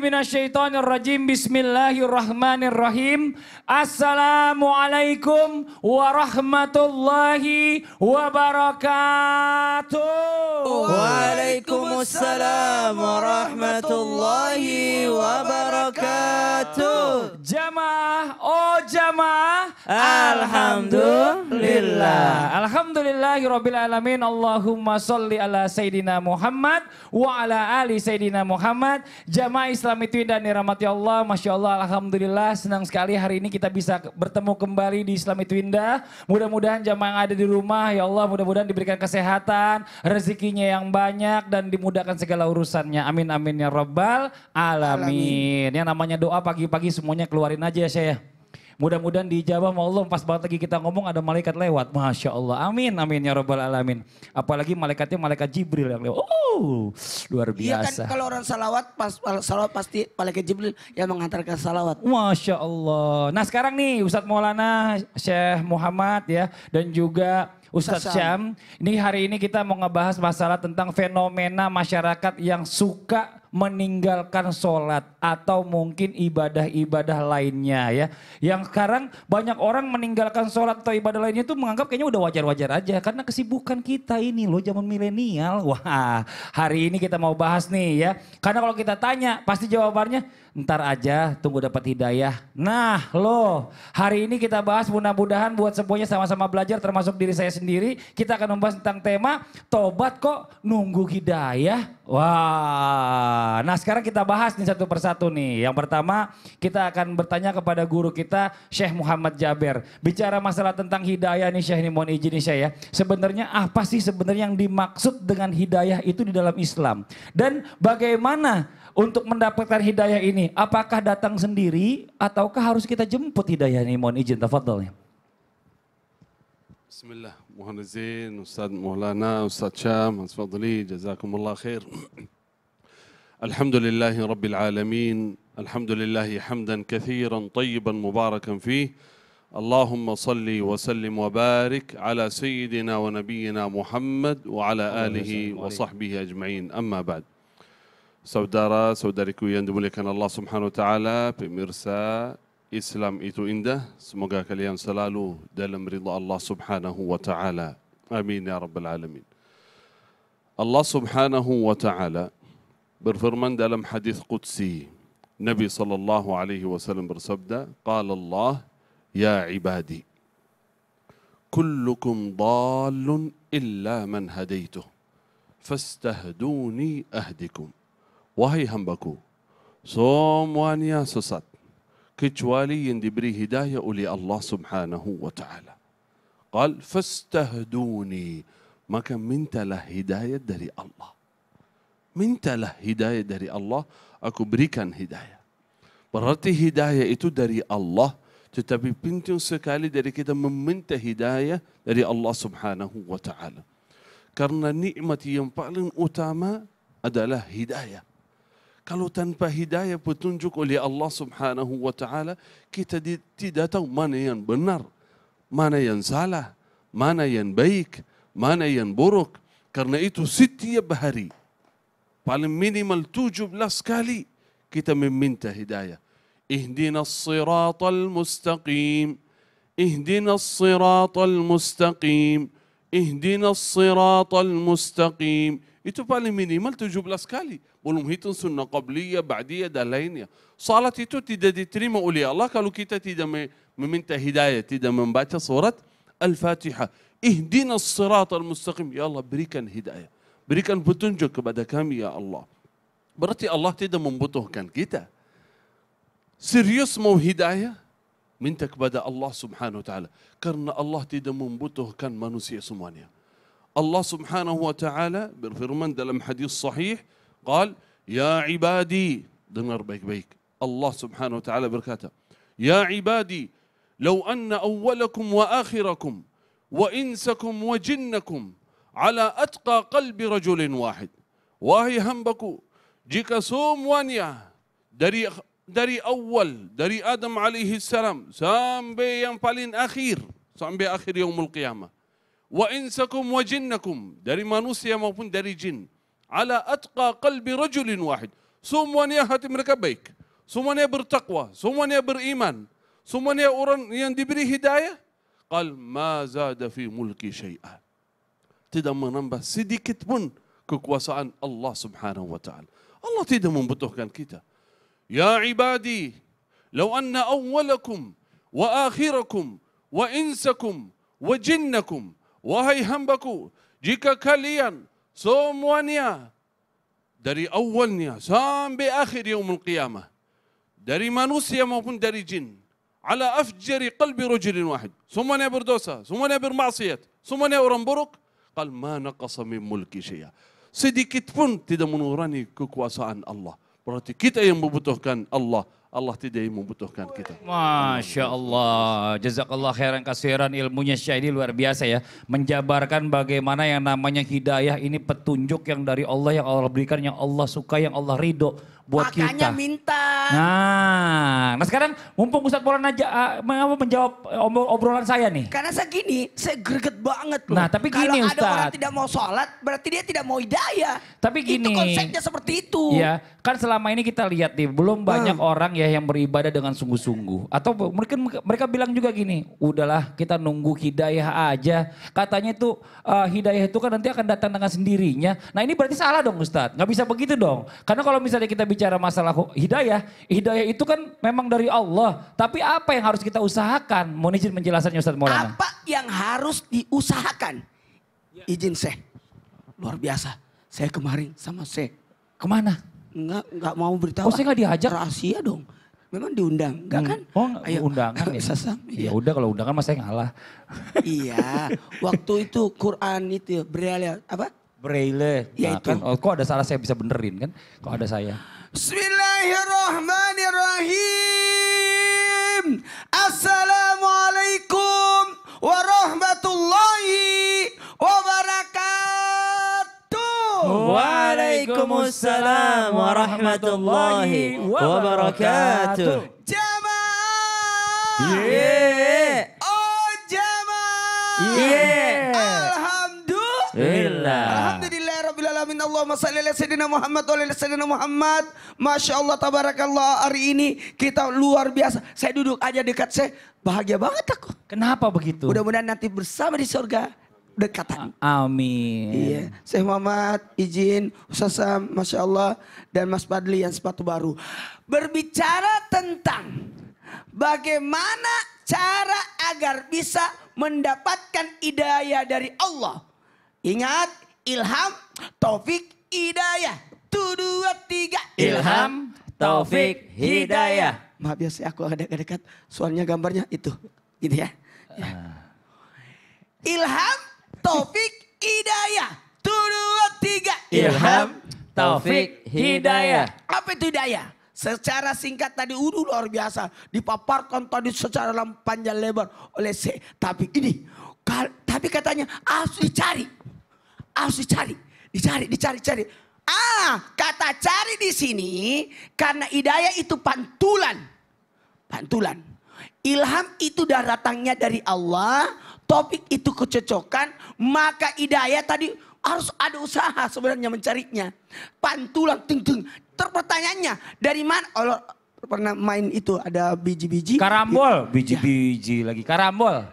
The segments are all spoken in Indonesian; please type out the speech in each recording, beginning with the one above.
A'udzubillahiminasyaitonirrajim. Bismillahirrahmanirrahim. Assalamualaikum warahmatullahi wabarakatuh. Waalaikumsalam warahmatullahi wabarakatuh. Jamaah, oh jamaah. Alhamdulillah. Alhamdulillah, Alhamdulillahirabbil alamin. Allahumma sholli ala Sayyidina Muhammad wa ala ali Sayyidina Muhammad. Jamaah Islam itu dan dirahmati Allah. Masya Allah alhamdulillah senang sekali hari ini kita bisa bertemu kembali di Islam itu indah. Mudah-mudahan jamaah yang ada di rumah ya Allah mudah-mudahan diberikan kesehatan, rezekinya yang banyak dan dimudahkan segala urusannya. Amin amin ya rabbal alamin. alamin. Yang namanya doa pagi-pagi semuanya keluarin aja ya saya. Mudah-mudahan dijawab, sama Allah. Pas banget lagi kita ngomong ada malaikat lewat. Masya Allah. Amin, amin ya robbal alamin. Apalagi malaikatnya malaikat Jibril yang lewat. Oh, luar biasa. Iya kan kalau orang salawat, pas salawat pasti malaikat Jibril yang mengantarkan salawat. Masya Allah. Nah sekarang nih Ustadz Maulana, Syekh Muhammad ya. Dan juga Ustadz Syam. Ini hari ini kita mau ngebahas masalah tentang fenomena masyarakat yang suka meninggalkan sholat atau mungkin ibadah-ibadah lainnya ya. Yang sekarang banyak orang meninggalkan sholat atau ibadah lainnya itu menganggap kayaknya udah wajar-wajar aja. Karena kesibukan kita ini loh zaman milenial. Wah hari ini kita mau bahas nih ya. Karena kalau kita tanya pasti jawabannya ntar aja tunggu dapat hidayah. Nah loh, hari ini kita bahas mudah-mudahan buat semuanya sama-sama belajar termasuk diri saya sendiri. Kita akan membahas tentang tema tobat kok nunggu hidayah. Wah, nah sekarang kita bahas nih satu persatu nih. Yang pertama kita akan bertanya kepada guru kita Syekh Muhammad Jaber. Bicara masalah tentang hidayah nih Syekh, ini mohon izin nih Syekh ya. Sebenarnya apa sih sebenarnya yang dimaksud dengan hidayah itu di dalam Islam? Dan bagaimana untuk mendapatkan hidayah ini, apakah datang sendiri ataukah harus kita jemput hidayah ini? Mohon izin, tafadhol ya. Bismillah, mohon izin Ustaz Maulana, Ustaz Syam, Mas Fadli, jazakumullah khair. Alhamdulillahi Rabbil Alamin, Alhamdulillahi hamdan kathiran, tayyiban, mubarakan fih. barik ala sayyidina wa على Muhammad wa ala alihi wa sahbihi ajma'in. Amma bad. سودارا saudaraku yang dimuliakan Allah Subhanahu wa taala, pemirsa Islam itu indah. Semoga kalian selalu dalam ridha Allah Subhanahu wa taala. Amin ya rabbal alamin. Allah Subhanahu wa taala berfirman dalam hadis qudsi. Nabi sallallahu alaihi wasallam bersabda, qala Allah ya ibadi كلكم ضال إلا من هديته فاستهدوني أهدكم وهي همبكو سوم وانيا سوسات كتشوالي يندبري هداية أولي الله سبحانه وتعالى قال فاستهدوني ما كان من له هداية دري الله من له هداية دري الله أكو berikan هداية Berarti hidayah itu dari Allah, tetapi penting sekali dari kita meminta hidayah dari Allah Subhanahu wa taala. Karena nikmat yang paling utama adalah hidayah. Kalau tanpa hidayah petunjuk oleh Allah Subhanahu wa taala, kita tidak tahu mana yang benar, mana yang salah, mana yang baik, mana yang buruk. Karena itu setiap hari paling minimal 17 kali kita meminta hidayah. Ihdina as-siratal mustaqim. Ihdina as-siratal mustaqim. اهدنا الصراط المستقيم ايتو بالي ميني مالتو جو بلاسكالي بولم هي تنسون قبلية بعدية دالينيا صالت ايتو تيدا دي تريما اولي الله قالو كيتا تيدا من هداية تيدا من باتا صورة الفاتحة اهدنا الصراط المستقيم يا الله بريكا هداية بريكا بتنجك بعد كام يا الله برتي الله تيدا من بطه كان كيتا سيريوس مو هدايه minta kepada Allah Subhanahu Wa Taala karena Allah tidak membutuhkan manusia semuanya. Allah Subhanahu Wa Taala berfirman dalam hadis sahih, "Qal ya ibadi dengar baik-baik." Allah Subhanahu Wa Taala berkata, "Ya ibadi, لو أن أولكم وآخركم وإنسكم وجنكم على أتقى قلب رجل واحد Wahai hambaku, jika semuanya dari dari awal, dari Adam alaihi salam sampai yang paling akhir, sampai akhir yaumul qiyamah. Wa insakum wa jinnakum, dari manusia maupun dari jin. Ala atqa qalbi rajulin wahid. Semuanya hati mereka baik. Semuanya bertakwa, semuanya beriman. Semuanya orang yang diberi hidayah. Qal ma zada fi mulki syai'an. Tidak menambah sedikit pun kekuasaan Allah subhanahu wa ta'ala. Allah tidak membutuhkan kita. يا عبادي لو ان اولكم واخركم وانسكم وجنكم وهي همبكو جيكا كاليا داري أول اولنيا سام باخر يوم القيامه داري ما نسي ما كن جن على افجر قلب رجل واحد سوموانيا بردوسا سوموانيا برمعصية سوموانيا ورمبروك قال ما نقص من ملكي شيئا سيدي كتفون تدمون راني كوكواسا عن الله berarti kita yang membutuhkan Allah Allah tidak membutuhkan kita. Masya Allah, jazakallah khairan kasiran ilmunya Syekh ini luar biasa ya. Menjabarkan bagaimana yang namanya hidayah ini petunjuk yang dari Allah yang Allah berikan, yang Allah suka, yang Allah ridho buat Makanya kita. Makanya minta. Nah, nah sekarang mumpung Ustadz Polan aja uh, menjawab eh, obrolan saya nih. Karena saya gini, saya greget banget loh. Nah tapi gini Kalau Ustadz. Kalau ada orang tidak mau sholat, berarti dia tidak mau hidayah. Tapi gini. Itu konsepnya seperti itu. Iya, kan selama ini kita lihat nih, belum hmm. banyak hmm. orang ya yang beribadah dengan sungguh-sungguh. Atau mungkin mereka bilang juga gini, udahlah kita nunggu hidayah aja. Katanya itu uh, hidayah itu kan nanti akan datang dengan sendirinya. Nah ini berarti salah dong Ustadz, nggak bisa begitu dong. Karena kalau misalnya kita bicara masalah hidayah, hidayah itu kan memang dari Allah. Tapi apa yang harus kita usahakan? Mohon izin penjelasannya Ustadz Maulana. Apa yang harus diusahakan? Ya. Izin saya, luar biasa. Saya kemarin sama saya. Kemana? Enggak, enggak mau beritahu. Oh, saya enggak diajak? Rahasia dong. Memang diundang, enggak hmm. kan? Oh, Ayo. undangan ya? Sasam, ya. Ya udah kalau undangan mas saya ngalah. iya, waktu itu Quran itu Braille apa? Braille. Ya nah, itu. Kan, oh, kok ada salah saya bisa benerin kan? Kok ada saya? Bismillahirrahmanirrahim. Assalamualaikum. السلام ورحمة الله وبركاته جماعة yeah. Oh جماعة yeah. Alhamdulillah Alhamdulillah Allahumma salli ala Sayyidina Muhammad wa ala Sayyidina Muhammad Masya Allah tabarakallah hari ini kita luar biasa Saya duduk aja dekat saya bahagia banget aku Kenapa begitu? Mudah-mudahan nanti bersama di surga dekatan. Amin. Iya. Syekh Muhammad, izin Ustaz Masya Allah, dan Mas Padli yang sepatu baru. Berbicara tentang bagaimana cara agar bisa mendapatkan hidayah dari Allah. Ingat, ilham, taufik, hidayah. Tu dua, tiga. Ilham, taufik, hidayah. Maaf ya, saya aku agak dekat. Soalnya gambarnya itu. Gitu ya. ya. Ah. Ilham, Taufik Hidayah. Tuh dua tiga. Ilham Taufik Hidayah. Apa itu Hidayah? Secara singkat tadi udah luar biasa dipaparkan tadi secara dalam panjang lebar oleh C. Tapi ini, kal, tapi katanya harus dicari, harus dicari, dicari, dicari, cari. Ah, kata cari di sini karena hidayah itu pantulan, pantulan ilham itu dah datangnya dari Allah, topik itu kecocokan, maka idaya tadi harus ada usaha sebenarnya mencarinya. Pantulan ting ting. Terpertanyaannya dari mana? Allah pernah main itu ada biji-biji. Karambol, iya. biji-biji ya. lagi. Karambol.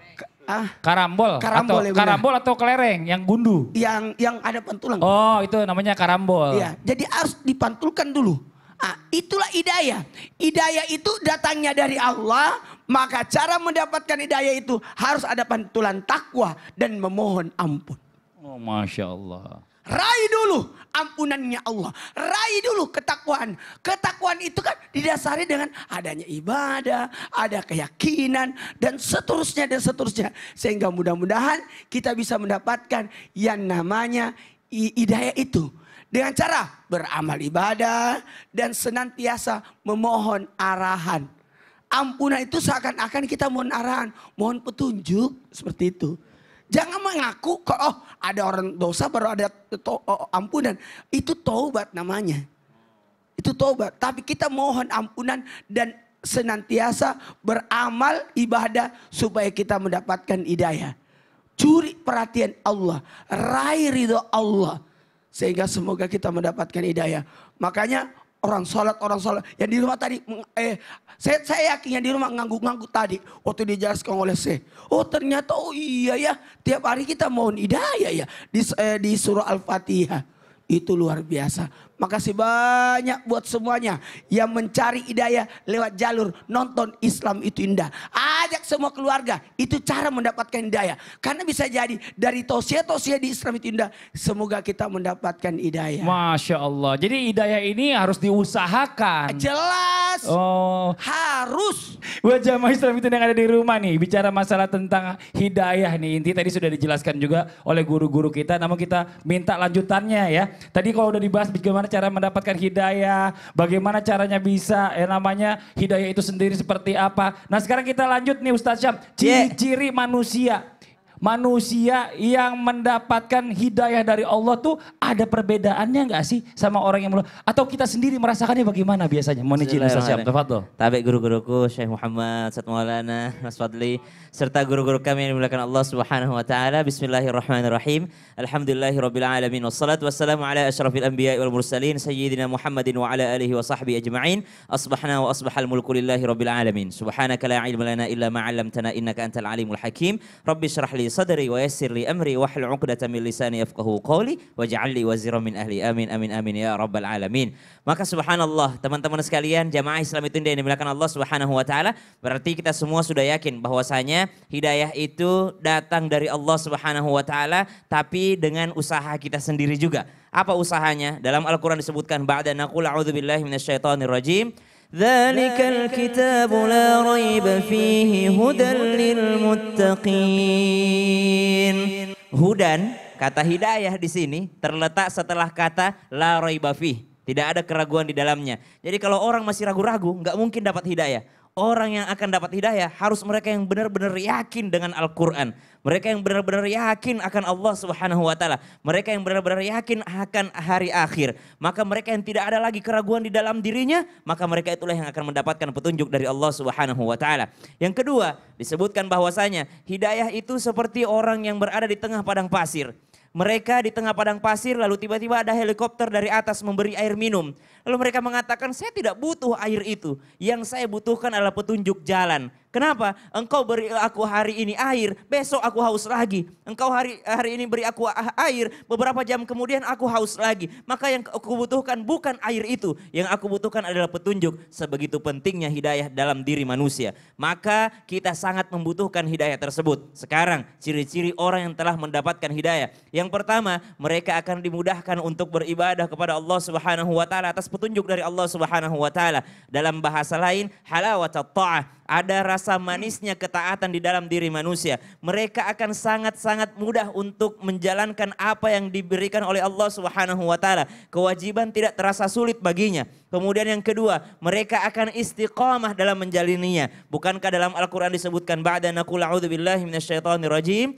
ah, karambol, karambol atau ya karambol atau kelereng yang gundu. Yang yang ada pantulan. Oh, itu namanya karambol. Iya, jadi harus dipantulkan dulu. Ah, itulah idaya. Idaya itu datangnya dari Allah, maka cara mendapatkan hidayah itu harus ada pantulan takwa dan memohon ampun. Oh, Masya Allah. Raih dulu ampunannya Allah. Raih dulu ketakwaan. Ketakwaan itu kan didasari dengan adanya ibadah, ada keyakinan, dan seterusnya, dan seterusnya. Sehingga mudah-mudahan kita bisa mendapatkan yang namanya hidayah itu. Dengan cara beramal ibadah dan senantiasa memohon arahan ampunan itu seakan-akan kita mohon arahan, mohon petunjuk seperti itu. Jangan mengaku kok oh ada orang dosa baru ada to, oh, oh, ampunan. Itu taubat namanya. Itu taubat. Tapi kita mohon ampunan dan senantiasa beramal ibadah supaya kita mendapatkan hidayah. Curi perhatian Allah, raih ridho Allah sehingga semoga kita mendapatkan hidayah. Makanya orang sholat, orang sholat. Yang di rumah tadi, eh, saya, saya yakin yang di rumah ngangguk-ngangguk tadi. Waktu dijelaskan oleh saya. Oh ternyata, oh iya ya. Tiap hari kita mohon hidayah ya. Di, eh, di surah Al-Fatihah. Itu luar biasa. Makasih banyak buat semuanya yang mencari hidayah lewat jalur nonton Islam itu indah. Ajak semua keluarga, itu cara mendapatkan hidayah. Karena bisa jadi dari tosia-tosia di Islam itu indah, semoga kita mendapatkan hidayah. Masya Allah, jadi hidayah ini harus diusahakan. Jelas. Oh harus. Buat jamaah Islam itu yang ada di rumah nih, bicara masalah tentang hidayah nih. Inti tadi sudah dijelaskan juga oleh guru-guru kita, namun kita minta lanjutannya ya. Tadi kalau udah dibahas bagaimana cara mendapatkan hidayah, bagaimana caranya bisa, ya namanya hidayah itu sendiri seperti apa. Nah sekarang kita lanjut nih Ustaz Syam, ciri-ciri manusia manusia yang mendapatkan hidayah dari Allah tuh ada perbedaannya nggak sih sama orang yang belum atau kita sendiri merasakannya bagaimana biasanya? Mohon izin Ustaz Syam, tafadhol. guru-guruku Syekh Muhammad Ustaz Maulana Mas Fadli serta guru-guru kami yang dimuliakan Allah Subhanahu wa taala. Bismillahirrahmanirrahim. Alhamdulillahirabbil alamin wassalatu wassalamu ala asyrafil anbiya wal mursalin sayyidina Muhammadin wa ala alihi wa sahbihi ajma'in. Asbahna wa asbahal mulku lillahi rabbil alamin. Subhanaka la ilma lana illa ma 'allamtana innaka antal alimul hakim. Rabbi syrah صدري ويسر لي أمري وحل amri من لساني يفقه lisani وجعل لي وزيرا من أهلي min ahli amin amin amin ya Maka subhanallah teman-teman sekalian jamaah Islam itu yang dimuliakan Allah Subhanahu wa taala berarti kita semua sudah yakin bahwasanya hidayah itu datang dari Allah Subhanahu wa taala tapi dengan usaha kita sendiri juga. Apa usahanya? Dalam Al-Qur'an disebutkan ba'da naqul a'udzubillahi ذلك الكتاب لا ريب فيه هدى للمتقين هدى kata hidayah di sini terletak setelah kata la raiba fi tidak ada keraguan di dalamnya jadi kalau orang masih ragu-ragu nggak mungkin dapat hidayah orang yang akan dapat hidayah harus mereka yang benar-benar yakin dengan Al-Quran. Mereka yang benar-benar yakin akan Allah Subhanahu wa Ta'ala. Mereka yang benar-benar yakin akan hari akhir. Maka mereka yang tidak ada lagi keraguan di dalam dirinya, maka mereka itulah yang akan mendapatkan petunjuk dari Allah Subhanahu wa Ta'ala. Yang kedua, disebutkan bahwasanya hidayah itu seperti orang yang berada di tengah padang pasir. Mereka di tengah padang pasir lalu tiba-tiba ada helikopter dari atas memberi air minum. Lalu mereka mengatakan, saya tidak butuh air itu. Yang saya butuhkan adalah petunjuk jalan. Kenapa? Engkau beri aku hari ini air, besok aku haus lagi. Engkau hari hari ini beri aku air, beberapa jam kemudian aku haus lagi. Maka yang aku butuhkan bukan air itu. Yang aku butuhkan adalah petunjuk. Sebegitu pentingnya hidayah dalam diri manusia. Maka kita sangat membutuhkan hidayah tersebut. Sekarang ciri-ciri orang yang telah mendapatkan hidayah. Yang pertama, mereka akan dimudahkan untuk beribadah kepada Allah Subhanahu wa taala atas petunjuk dari Allah Subhanahu wa taala. Dalam bahasa lain, halawat ta'ah, ada rasa manisnya ketaatan di dalam diri manusia. Mereka akan sangat-sangat mudah untuk menjalankan apa yang diberikan oleh Allah Subhanahu wa taala. Kewajiban tidak terasa sulit baginya. Kemudian yang kedua, mereka akan istiqamah dalam menjalininya. Bukankah dalam Al-Qur'an disebutkan ba'da naqul minasyaitonir rajim?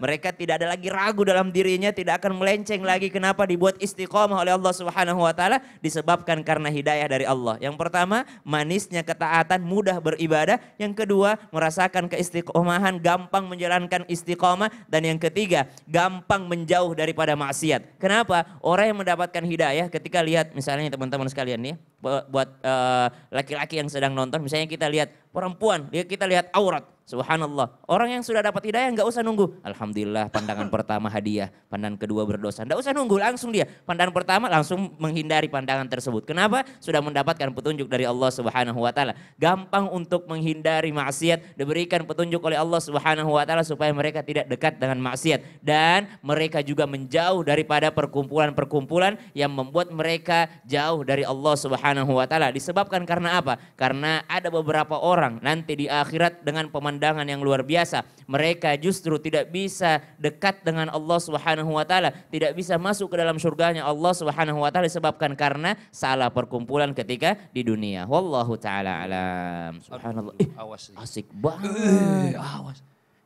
Mereka tidak ada lagi ragu dalam dirinya, tidak akan melenceng lagi. Kenapa dibuat istiqomah oleh Allah Subhanahu wa taala? Disebabkan karena hidayah dari Allah. Yang pertama, manisnya ketaatan, mudah beribadah. Yang kedua, merasakan keistiqomahan, gampang menjalankan istiqomah dan yang ketiga, gampang menjauh daripada maksiat. Kenapa? Orang yang mendapatkan hidayah ketika lihat misalnya teman-teman sekalian nih buat eh, laki-laki uh, yang sedang nonton misalnya kita lihat perempuan, kita lihat aurat Subhanallah. Orang yang sudah dapat hidayah nggak usah nunggu. Alhamdulillah pandangan pertama hadiah, pandangan kedua berdosa. Nggak usah nunggu, langsung dia. Pandangan pertama langsung menghindari pandangan tersebut. Kenapa? Sudah mendapatkan petunjuk dari Allah Subhanahu wa taala. Gampang untuk menghindari maksiat, diberikan petunjuk oleh Allah Subhanahu wa taala supaya mereka tidak dekat dengan maksiat dan mereka juga menjauh daripada perkumpulan-perkumpulan yang membuat mereka jauh dari Allah Subhanahu wa taala. Disebabkan karena apa? Karena ada beberapa orang nanti di akhirat dengan pemandangan pandangan yang luar biasa. Mereka justru tidak bisa dekat dengan Allah Subhanahu wa taala, tidak bisa masuk ke dalam surganya Allah Subhanahu wa taala disebabkan karena salah perkumpulan ketika di dunia. Wallahu taala alam. Subhanallah. Eh, awas. Asik banget. Eh, awas.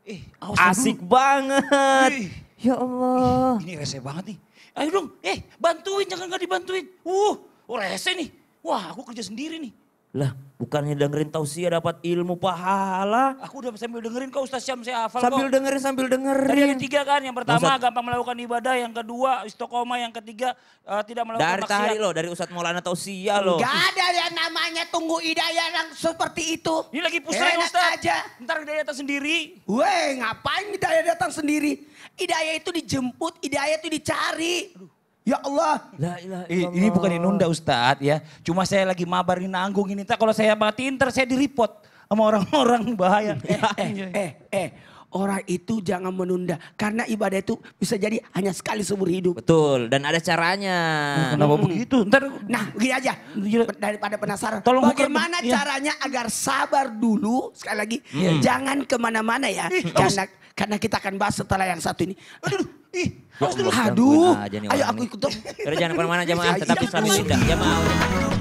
Eh, awas asik dulu. banget. Eh. Ya Allah. Ini rese banget nih. Ayo dong, eh bantuin jangan nggak dibantuin. Uh, rese nih. Wah, aku kerja sendiri nih lah, bukannya dengerin tausiah dapat ilmu pahala. Aku udah sambil dengerin kok Ustaz Syam saya hafal Sambil kok. dengerin, sambil dengerin. Tadi ada tiga kan, yang pertama Ustaz... gampang melakukan ibadah, yang kedua istiqomah, yang ketiga uh, tidak melakukan Dari maksiat. Dari lo, dari Ustaz Maulana tausiah loh. Gak ada yang namanya tunggu hidayah yang seperti itu. Ini lagi pusing Ustaz. aja. Ntar hidayah datang sendiri. Weh, ngapain hidayah datang sendiri? Hidayah itu dijemput, hidayah itu dicari. Aduh. Ya Allah. La ilaha illallah. Ini bukan nunda Ustaz ya. Cuma saya lagi mabar ini nanggung ini. kalau saya matiin ntar saya direport sama orang-orang bahaya. eh, eh, eh, eh orang itu jangan menunda karena ibadah itu bisa jadi hanya sekali seumur hidup. Betul dan ada caranya. Nah, kenapa hmm. begitu? Ntar nah gini aja daripada penasaran. Tolong bagaimana bukan, iya. caranya ya. agar sabar dulu sekali lagi hmm. jangan kemana-mana ya Ih, karena karena kita akan bahas setelah yang satu ini. Aduh, ih, ya aduh, nah, aduh, ayo aku ikut dong. jangan kemana-mana jemaah, iya, tetap iya, di Jemaah.